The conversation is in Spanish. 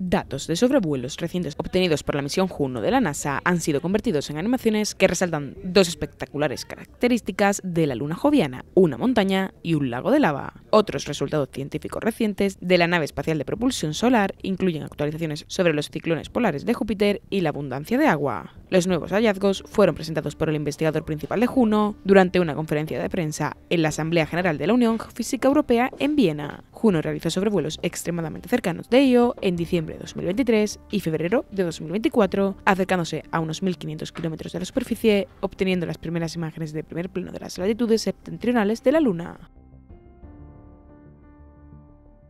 Datos de sobrevuelos recientes obtenidos por la misión Juno de la NASA han sido convertidos en animaciones que resaltan dos espectaculares características de la luna joviana, una montaña y un lago de lava. Otros resultados científicos recientes de la nave espacial de propulsión solar incluyen actualizaciones sobre los ciclones polares de Júpiter y la abundancia de agua. Los nuevos hallazgos fueron presentados por el investigador principal de Juno durante una conferencia de prensa en la Asamblea General de la Unión Física Europea en Viena. Juno realizó sobrevuelos extremadamente cercanos de ello en diciembre de 2023 y febrero de 2024, acercándose a unos 1.500 kilómetros de la superficie, obteniendo las primeras imágenes de primer plano de las latitudes septentrionales de la Luna.